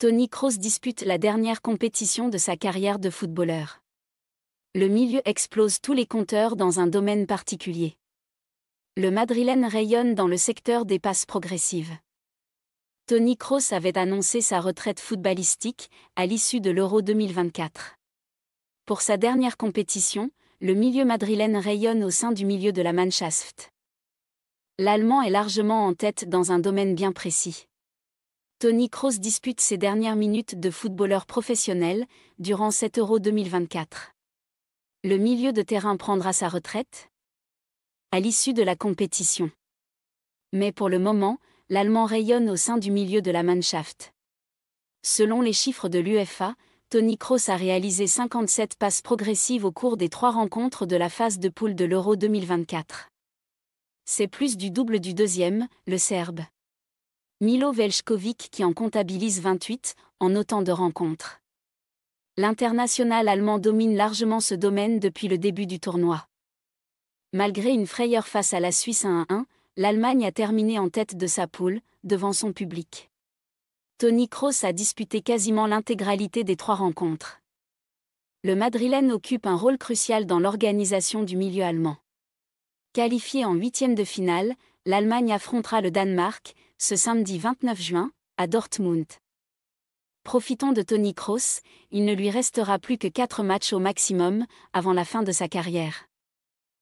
Tony Kroos dispute la dernière compétition de sa carrière de footballeur. Le milieu explose tous les compteurs dans un domaine particulier. Le Madrilène rayonne dans le secteur des passes progressives. Tony Kroos avait annoncé sa retraite footballistique à l'issue de l'Euro 2024. Pour sa dernière compétition, le milieu madrilène rayonne au sein du milieu de la Mannschaft. L'Allemand est largement en tête dans un domaine bien précis. Tony Kroos dispute ses dernières minutes de footballeur professionnel durant cet Euro 2024. Le milieu de terrain prendra sa retraite à l'issue de la compétition. Mais pour le moment, l'Allemand rayonne au sein du milieu de la Mannschaft. Selon les chiffres de l'UFA, Tony Kroos a réalisé 57 passes progressives au cours des trois rencontres de la phase de poule de l'Euro 2024. C'est plus du double du deuxième, le Serbe. Milo Veljkovic qui en comptabilise 28, en autant de rencontres. L'international allemand domine largement ce domaine depuis le début du tournoi. Malgré une frayeur face à la Suisse 1-1, l'Allemagne a terminé en tête de sa poule, devant son public. Tony Kroos a disputé quasiment l'intégralité des trois rencontres. Le Madrilène occupe un rôle crucial dans l'organisation du milieu allemand. Qualifié en huitième de finale, l'Allemagne affrontera le Danemark, ce samedi 29 juin, à Dortmund. Profitons de Tony Kroos, il ne lui restera plus que 4 matchs au maximum, avant la fin de sa carrière.